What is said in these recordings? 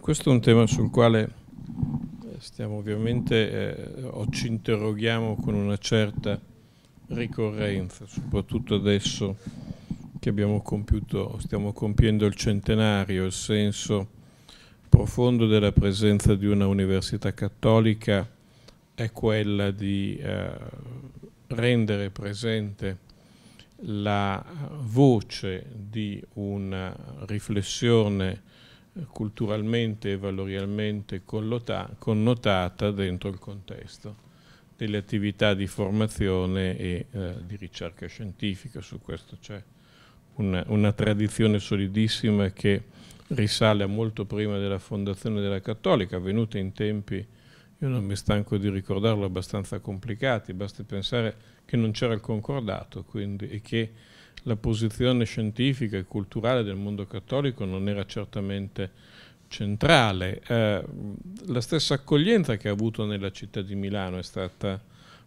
Questo è un tema sul quale eh, stiamo ovviamente, eh, o ci interroghiamo con una certa ricorrenza, soprattutto adesso che abbiamo compiuto, stiamo compiendo il centenario, il senso profondo della presenza di una università cattolica è quella di eh, rendere presente la voce di una riflessione culturalmente e valorialmente connotata dentro il contesto delle attività di formazione e eh, di ricerca scientifica. Su questo c'è una, una, tradizione solidissima che risale a molto prima della fondazione della Cattolica, avvenuta in tempi, io non mi stanco di ricordarlo, abbastanza complicati, basta pensare che non c'era il concordato quindi, e che la posizione scientifica e culturale del mondo cattolico non era certamente centrale. Eh, la stessa accoglienza che ha avuto nella città di Milano è stata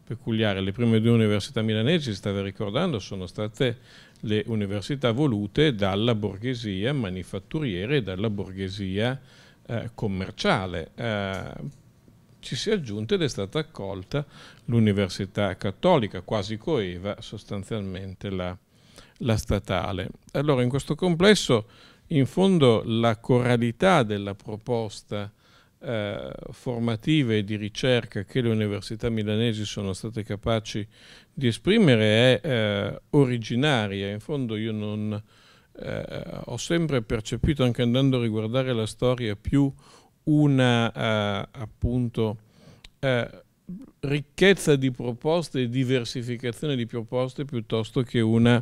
peculiare. Le prime due università milanesi, si stava ricordando, sono state le università volute dalla borghesia manifatturiera e dalla borghesia eh, commerciale. Eh, ci si è aggiunta ed è stata accolta l'università cattolica, quasi coeva sostanzialmente la la statale. Allora in questo complesso in fondo la coralità della proposta eh, formativa e di ricerca che le università milanesi sono state capaci di esprimere è eh, originaria. In fondo io non, eh, ho sempre percepito, anche andando a riguardare la storia, più una eh, appunto eh, ricchezza di proposte e diversificazione di proposte piuttosto che una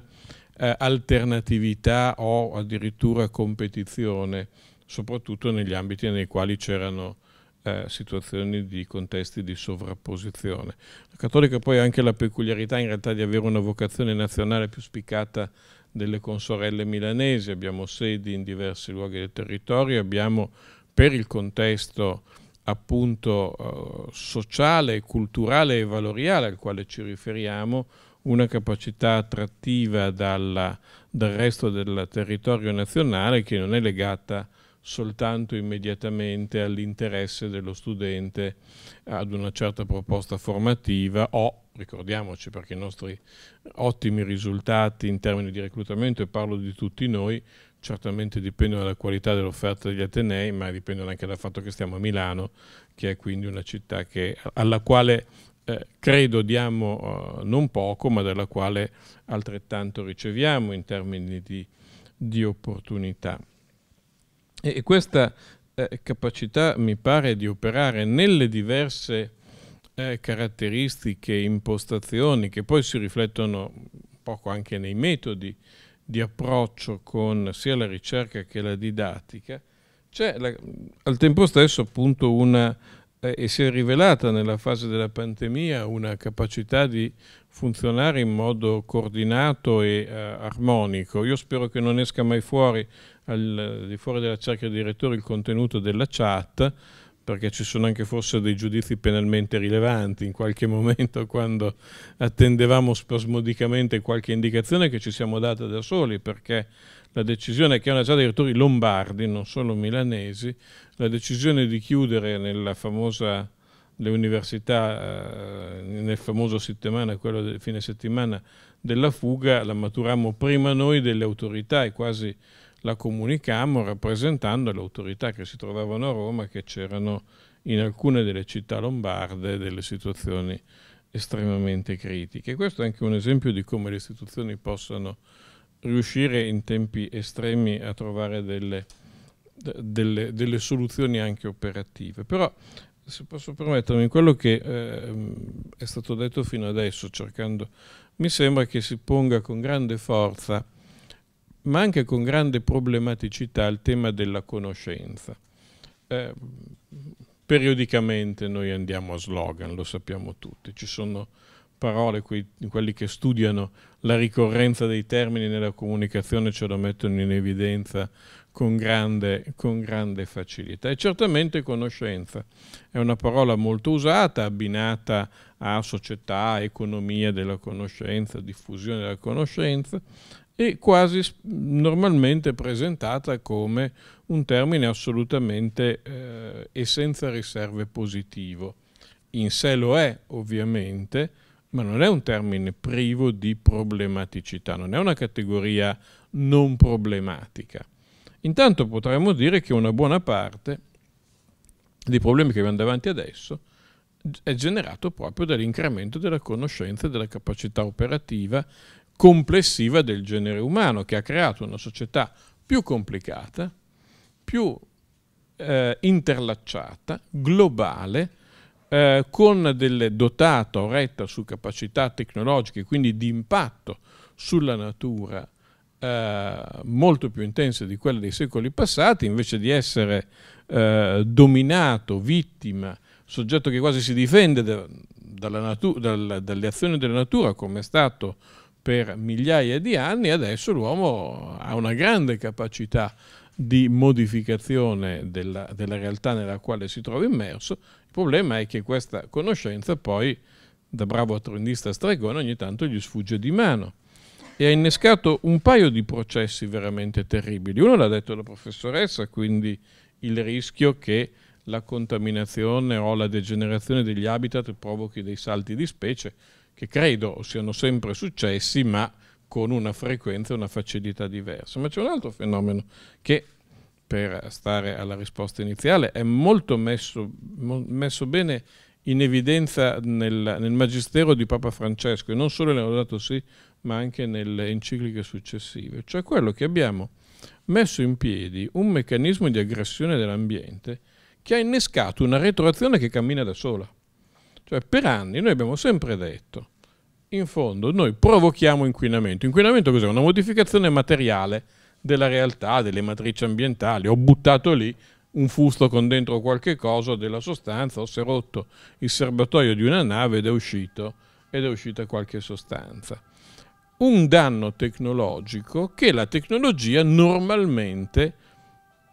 eh, alternatività o addirittura competizione, soprattutto negli ambiti nei quali c'erano eh, situazioni di contesti di sovrapposizione. La Cattolica poi ha anche la peculiarità in realtà di avere una vocazione nazionale più spiccata delle consorelle milanesi, abbiamo sedi in diversi luoghi del territorio, abbiamo per il contesto appunto eh, sociale, culturale e valoriale al quale ci riferiamo, una capacità attrattiva dalla, dal resto del territorio nazionale che non è legata soltanto immediatamente all'interesse dello studente ad una certa proposta formativa o, ricordiamoci perché i nostri ottimi risultati in termini di reclutamento, e parlo di tutti noi, certamente dipendono dalla qualità dell'offerta degli Atenei, ma dipendono anche dal fatto che stiamo a Milano, che è quindi una città che, alla quale eh, credo diamo eh, non poco, ma dalla quale altrettanto riceviamo in termini di, di opportunità. E, e questa eh, capacità, mi pare, di operare nelle diverse eh, caratteristiche, impostazioni, che poi si riflettono un poco anche nei metodi di approccio con sia la ricerca che la didattica, c'è al tempo stesso appunto una, eh, e si è rivelata nella fase della pandemia una capacità di funzionare in modo coordinato e eh, armonico. Io spero che non esca mai fuori, al, di fuori della cerchia di direttori, il contenuto della chat, perché ci sono anche forse dei giudizi penalmente rilevanti in qualche momento quando attendevamo spasmodicamente qualche indicazione che ci siamo date da soli, perché la decisione che hanno già dei rettori lombardi, non solo milanesi, la decisione di chiudere nella famosa le università eh, nel famoso settimana, quello del fine settimana della fuga, la maturammo prima noi delle autorità e quasi la comunicammo rappresentando le autorità che si trovavano a Roma che c'erano in alcune delle città lombarde delle situazioni estremamente critiche. Questo è anche un esempio di come le istituzioni possano riuscire in tempi estremi a trovare delle, delle, delle soluzioni anche operative. Però, se posso permettermi, quello che eh, è stato detto fino adesso, cercando, mi sembra che si ponga con grande forza ma anche con grande problematicità il tema della conoscenza. Eh, periodicamente noi andiamo a slogan, lo sappiamo tutti, ci sono parole, que quelli che studiano la ricorrenza dei termini nella comunicazione ce lo mettono in evidenza con grande, con grande facilità. E certamente conoscenza è una parola molto usata, abbinata a società, economia della conoscenza, diffusione della conoscenza, e quasi normalmente presentata come un termine assolutamente eh, e senza riserve positivo. In sé lo è, ovviamente, ma non è un termine privo di problematicità, non è una categoria non problematica. Intanto potremmo dire che una buona parte dei problemi che abbiamo davanti adesso è generato proprio dall'incremento della conoscenza e della capacità operativa complessiva del genere umano, che ha creato una società più complicata, più eh, interlacciata, globale, eh, con delle dotata o retta su capacità tecnologiche, quindi di impatto sulla natura eh, molto più intense di quelle dei secoli passati, invece di essere eh, dominato, vittima, soggetto che quasi si difende da, dalla dal, dalle azioni della natura, come è stato per migliaia di anni, adesso l'uomo ha una grande capacità di modificazione della, della, realtà nella quale si trova immerso. Il problema è che questa conoscenza poi, da bravo attrendista stregone, ogni tanto gli sfugge di mano e ha innescato un paio di processi veramente terribili. Uno l'ha detto la professoressa, quindi il rischio che la contaminazione o la degenerazione degli habitat provochi dei salti di specie, che credo siano sempre successi, ma con una frequenza e una facilità diversa. Ma c'è un altro fenomeno che, per stare alla risposta iniziale, è molto messo, messo bene in evidenza nel, nel, Magistero di Papa Francesco, e non solo nel nell'Audato Sì, ma anche nelle encicliche successive, cioè quello che abbiamo messo in piedi un meccanismo di aggressione dell'ambiente che ha innescato una retroazione che cammina da sola. Cioè, per anni noi abbiamo sempre detto in fondo noi provochiamo inquinamento. Inquinamento cos'è? Una modificazione materiale della realtà, delle matrici ambientali. Ho buttato lì un fusto con dentro qualche cosa della sostanza, o si è rotto il serbatoio di una nave ed è uscito ed è uscita qualche sostanza. Un danno tecnologico che la tecnologia normalmente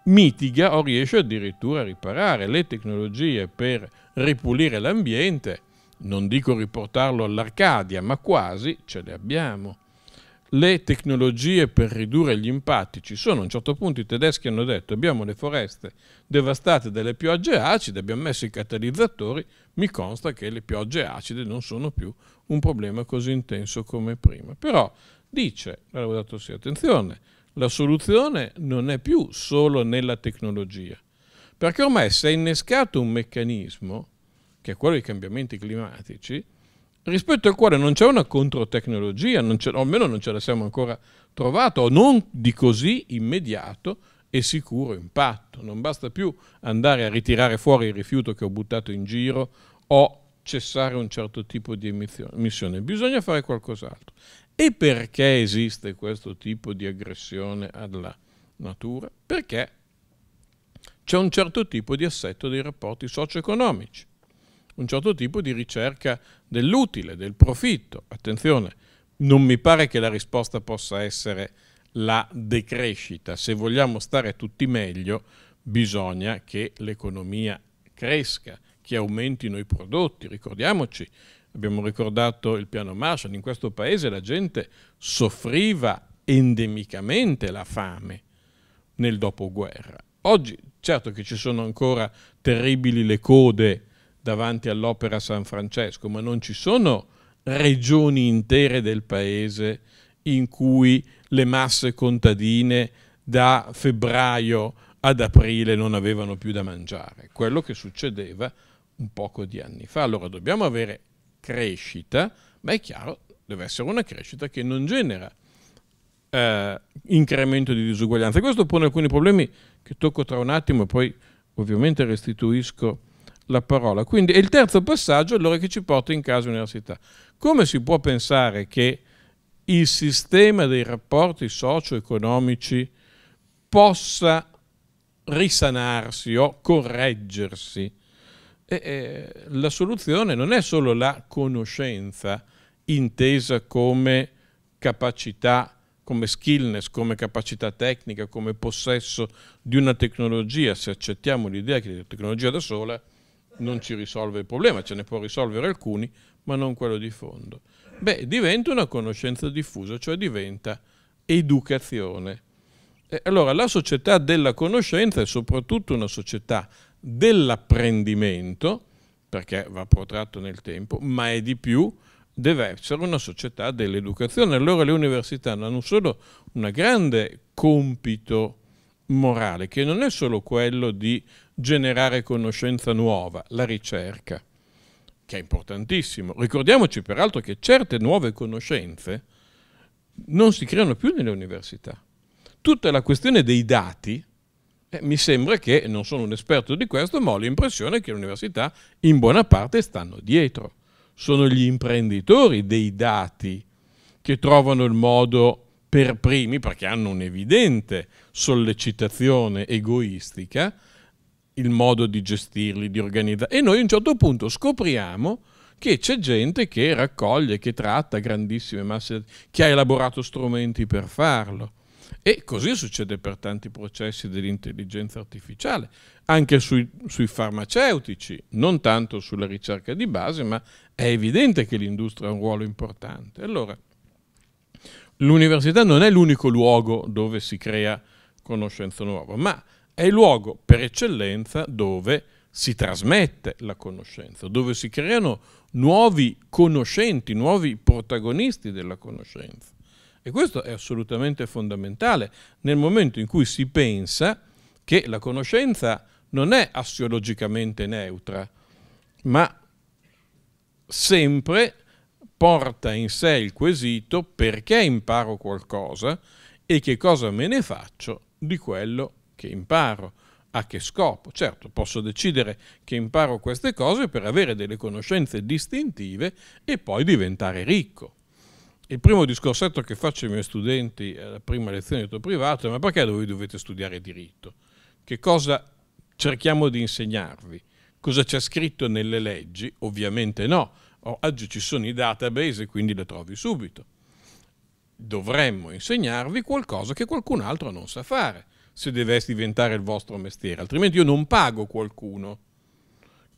mitiga o riesce addirittura a riparare. Le tecnologie per ripulire l'ambiente non dico riportarlo all'Arcadia, ma quasi ce le abbiamo. Le tecnologie per ridurre gli impatti ci sono, a un certo punto i tedeschi hanno detto abbiamo le foreste devastate dalle piogge acide, abbiamo messo i catalizzatori, mi consta che le piogge acide non sono più un problema così intenso come prima. Però dice, l'avevo dato sì, attenzione, la soluzione non è più solo nella tecnologia, perché ormai si è innescato un meccanismo che è quello dei cambiamenti climatici, rispetto al quale non c'è una controtecnologia, non o almeno non ce la siamo ancora trovata, o non di così immediato e sicuro impatto. Non basta più andare a ritirare fuori il rifiuto che ho buttato in giro o cessare un certo tipo di emissione, bisogna fare qualcos'altro. E perché esiste questo tipo di aggressione alla natura? Perché c'è un certo tipo di assetto dei rapporti socio-economici un certo tipo di ricerca dell'utile, del profitto. Attenzione, non mi pare che la risposta possa essere la decrescita. Se vogliamo stare tutti meglio, bisogna che l'economia cresca, che aumentino i prodotti. Ricordiamoci, abbiamo ricordato il piano Marshall, in questo paese la gente soffriva endemicamente la fame nel dopoguerra. Oggi certo che ci sono ancora terribili le code davanti all'Opera San Francesco, ma non ci sono regioni intere del paese in cui le masse contadine da febbraio ad aprile non avevano più da mangiare, quello che succedeva un poco di anni fa. Allora dobbiamo avere crescita, ma è chiaro, deve essere una crescita che non genera eh, incremento di disuguaglianza. Questo pone alcuni problemi che tocco tra un attimo e poi ovviamente restituisco la parola. Quindi è il terzo passaggio allora che ci porta in casa università. Come si può pensare che il sistema dei rapporti socio-economici possa risanarsi o correggersi? E, eh, la soluzione non è solo la conoscenza intesa come capacità come skillness, come capacità tecnica, come possesso di una tecnologia, se accettiamo l'idea che la tecnologia da sola non ci risolve il problema, ce ne può risolvere alcuni, ma non quello di fondo. Beh, diventa una conoscenza diffusa, cioè diventa educazione. E allora, la società della conoscenza è soprattutto una società dell'apprendimento, perché va protratto nel tempo, ma è di più, deve essere una società dell'educazione. Allora le università hanno solo un grande compito morale, che non è solo quello di generare conoscenza nuova, la ricerca, che è importantissimo. Ricordiamoci peraltro che certe nuove conoscenze non si creano più nelle università. Tutta la questione dei dati, eh, mi sembra che, non sono un esperto di questo, ma ho l'impressione che le università in buona parte stanno dietro. Sono gli imprenditori dei dati che trovano il modo per primi, perché hanno un'evidente sollecitazione egoistica, il modo di gestirli, di organizzare. E noi a un certo punto scopriamo che c'è gente che raccoglie, che tratta grandissime masse, che ha elaborato strumenti per farlo. E così succede per tanti processi dell'intelligenza artificiale, anche sui, sui, farmaceutici, non tanto sulla ricerca di base, ma è evidente che l'industria ha un ruolo importante. Allora, L'università non è l'unico luogo dove si crea conoscenza nuova, ma è il luogo per eccellenza dove si trasmette la conoscenza, dove si creano nuovi conoscenti, nuovi protagonisti della conoscenza. E questo è assolutamente fondamentale nel momento in cui si pensa che la conoscenza non è assiologicamente neutra, ma sempre porta in sé il quesito perché imparo qualcosa e che cosa me ne faccio di quello che imparo. A che scopo? Certo, posso decidere che imparo queste cose per avere delle conoscenze distintive e poi diventare ricco. Il primo discorsetto che faccio ai miei studenti alla eh, prima lezione di diritto privato è ma perché voi dovete studiare diritto? Che cosa cerchiamo di insegnarvi? Cosa c'è scritto nelle leggi? Ovviamente no Oh, oggi ci sono i database e quindi le trovi subito. Dovremmo insegnarvi qualcosa che qualcun altro non sa fare, se deve diventare il vostro mestiere, altrimenti io non pago qualcuno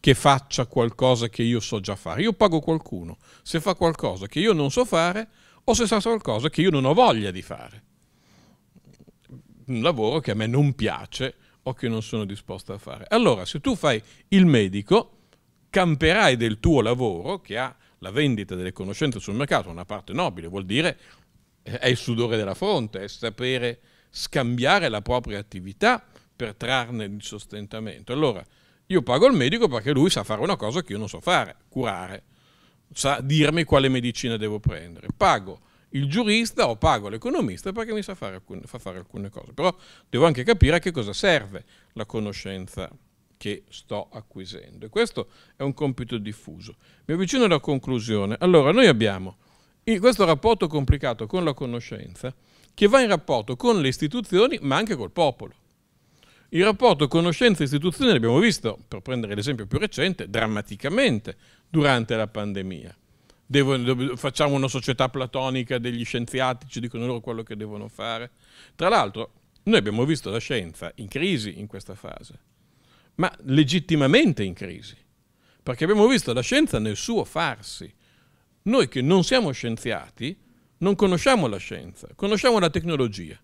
che faccia qualcosa che io so già fare. Io pago qualcuno se fa qualcosa che io non so fare o se sa qualcosa che io non ho voglia di fare. Un lavoro che a me non piace o che non sono disposto a fare. Allora, se tu fai il medico, camperai del tuo lavoro, che ha la vendita delle conoscenze sul mercato, una parte nobile, vuol dire eh, è il sudore della fronte, è sapere scambiare la propria attività per trarne il sostentamento. Allora, io pago il medico perché lui sa fare una cosa che io non so fare, curare, sa dirmi quale medicina devo prendere. Pago il giurista o pago l'economista perché mi sa fare alcune, fa fare alcune cose. Però devo anche capire a che cosa serve la conoscenza che sto acquisendo. E questo è un compito diffuso. Mi avvicino alla conclusione. Allora, noi abbiamo questo rapporto complicato con la conoscenza che va in rapporto con le istituzioni ma anche col popolo. Il rapporto conoscenza-istituzione l'abbiamo visto, per prendere l'esempio più recente, drammaticamente durante la pandemia. Devo, facciamo una società platonica degli scienziati, ci dicono loro quello che devono fare. Tra l'altro, noi abbiamo visto la scienza in crisi in questa fase ma legittimamente in crisi. Perché abbiamo visto la scienza nel suo farsi. Noi che non siamo scienziati non conosciamo la scienza, conosciamo la tecnologia.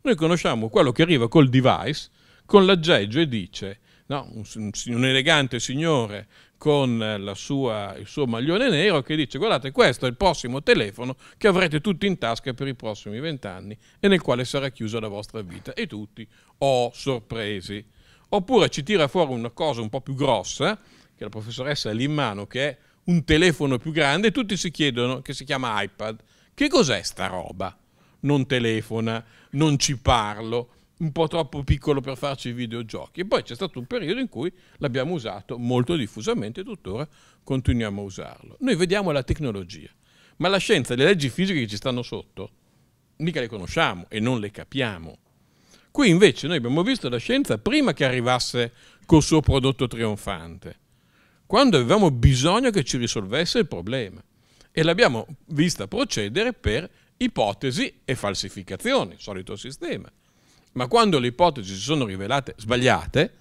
Noi conosciamo quello che arriva col device, con l'aggeggio e dice, no, un, un elegante signore con eh, sua, il suo maglione nero che dice guardate questo è il prossimo telefono che avrete tutti in tasca per i prossimi vent'anni e nel quale sarà chiusa la vostra vita e tutti, oh sorpresi, oppure ci tira fuori una cosa un po' più grossa, che la professoressa ha lì in mano, che è un telefono più grande, e tutti si chiedono, che si chiama iPad, che cos'è sta roba? Non telefona, non ci parlo, un po' troppo piccolo per farci i videogiochi. E poi c'è stato un periodo in cui l'abbiamo usato molto diffusamente e tuttora continuiamo a usarlo. Noi vediamo la tecnologia, ma la scienza, le leggi fisiche che ci stanno sotto, mica le conosciamo e non le capiamo. Qui invece noi abbiamo visto la scienza prima che arrivasse col suo prodotto trionfante, quando avevamo bisogno che ci risolvesse il problema e l'abbiamo vista procedere per ipotesi e falsificazioni, solito sistema. Ma quando le ipotesi si sono rivelate sbagliate,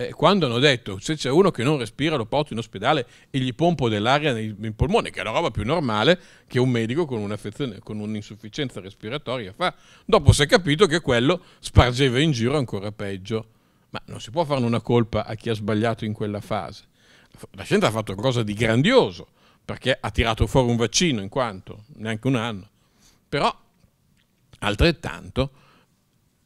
eh, quando hanno detto se c'è uno che non respira lo porto in ospedale e gli pompo dell'aria in polmone, che è la roba più normale che un medico con, un'affezione, con un'insufficienza respiratoria fa. Dopo si è capito che quello spargeva in giro ancora peggio. Ma non si può fare una colpa a chi ha sbagliato in quella fase. La scienza ha fatto qualcosa di grandioso, perché ha tirato fuori un vaccino in quanto, neanche un anno. Però, altrettanto,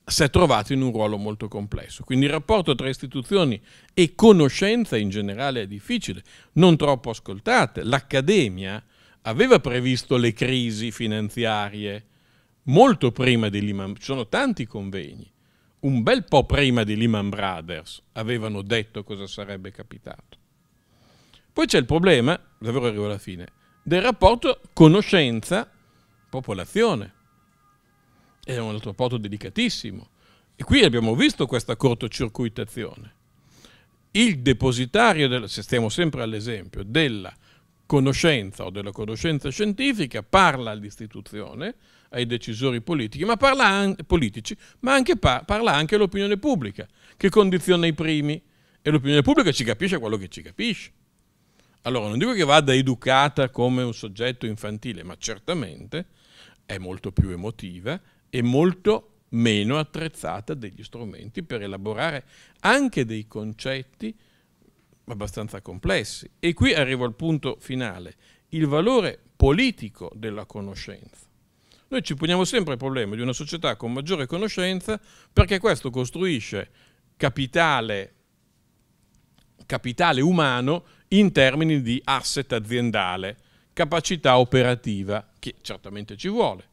si è trovato in un ruolo molto complesso. Quindi il rapporto tra istituzioni e conoscenza in generale è difficile, non troppo ascoltate. L'Accademia aveva previsto le crisi finanziarie molto prima di Lehman, Brothers, ci sono tanti convegni, un bel po' prima di Lehman Brothers avevano detto cosa sarebbe capitato. Poi c'è il problema, davvero arrivo alla fine, del rapporto conoscenza-popolazione era un altro porto delicatissimo. E qui abbiamo visto questa cortocircuitazione. Il depositario, del, se stiamo sempre all'esempio, della conoscenza o della conoscenza scientifica parla all'istituzione, ai decisori politici, ma parla, an politici, ma anche pa parla anche all'opinione pubblica, che condiziona i primi. E l'opinione pubblica ci capisce quello che ci capisce. Allora, non dico che vada educata come un soggetto infantile, ma certamente è molto più emotiva, e molto meno attrezzata degli strumenti per elaborare anche dei concetti abbastanza complessi. E qui arrivo al punto finale, il valore politico della conoscenza. Noi ci poniamo sempre il problema di una società con maggiore conoscenza perché questo costruisce capitale, capitale umano in termini di asset aziendale, capacità operativa, che certamente ci vuole,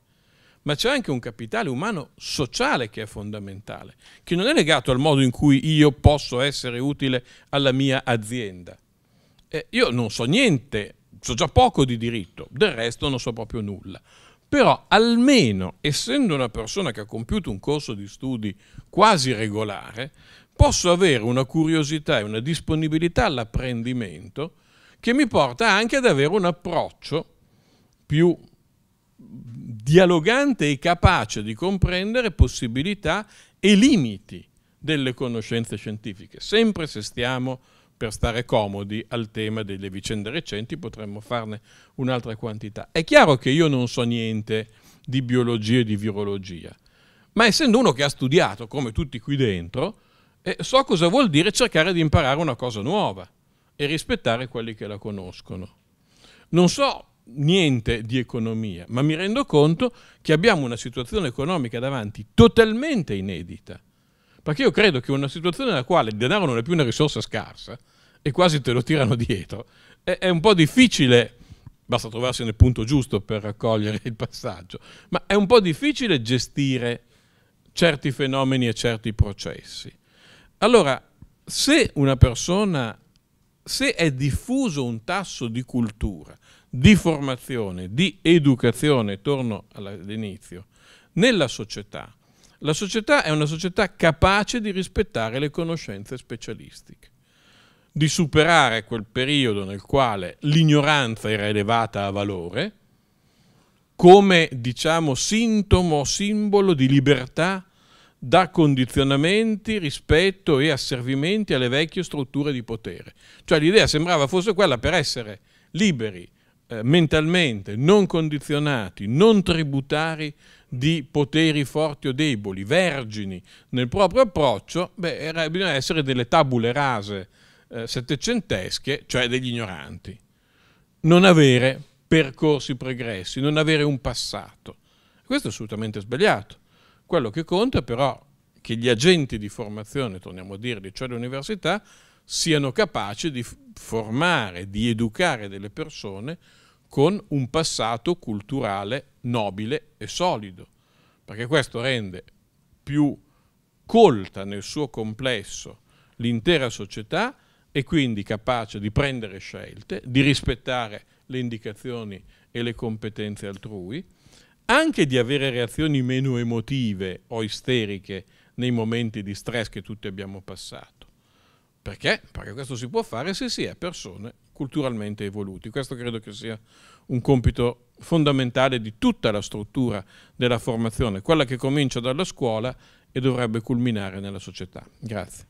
ma c'è anche un capitale umano sociale che è fondamentale, che non è legato al modo in cui io posso essere utile alla mia azienda. Eh, io non so niente, so già poco di diritto, del resto non so proprio nulla. Però almeno, essendo una persona che ha compiuto un corso di studi quasi regolare, posso avere una curiosità e una disponibilità all'apprendimento che mi porta anche ad avere un approccio più dialogante e capace di comprendere possibilità e limiti delle conoscenze scientifiche. Sempre se stiamo per stare comodi al tema delle vicende recenti, potremmo farne un'altra quantità. È chiaro che io non so niente di biologia e di virologia, ma essendo uno che ha studiato, come tutti qui dentro, eh, so cosa vuol dire cercare di imparare una cosa nuova e rispettare quelli che la conoscono. Non so niente di economia, ma mi rendo conto che abbiamo una situazione economica davanti totalmente inedita. Perché io credo che una situazione nella quale il denaro non è più una risorsa scarsa e quasi te lo tirano dietro, è, è un po' difficile, basta trovarsi nel punto giusto per raccogliere il passaggio, ma è un po' difficile gestire certi fenomeni e certi processi. Allora, se una persona, se è diffuso un tasso di cultura di formazione, di educazione, torno all'inizio, nella società. La società è una società capace di rispettare le conoscenze specialistiche, di superare quel periodo nel quale l'ignoranza era elevata a valore, come diciamo sintomo o simbolo di libertà da condizionamenti rispetto e asservimenti alle vecchie strutture di potere. Cioè l'idea sembrava fosse quella per essere liberi eh, mentalmente non condizionati, non tributari di poteri forti o deboli, vergini nel proprio approccio, beh, era, bisogna essere delle tabule rase eh, settecentesche, cioè degli ignoranti. Non avere percorsi pregressi, non avere un passato. Questo è assolutamente sbagliato. Quello che conta però è che gli agenti di formazione, torniamo a dirli, cioè le università, siano capaci di formare, di educare delle persone con un passato culturale nobile e solido, perché questo rende più colta nel suo complesso l'intera società e quindi capace di prendere scelte, di rispettare le indicazioni e le competenze altrui, anche di avere reazioni meno emotive o isteriche nei momenti di stress che tutti abbiamo passato. Perché? Perché questo si può fare se si è persone culturalmente evoluti. Questo credo che sia un compito fondamentale di tutta la struttura della formazione, quella che comincia dalla scuola e dovrebbe culminare nella società. Grazie.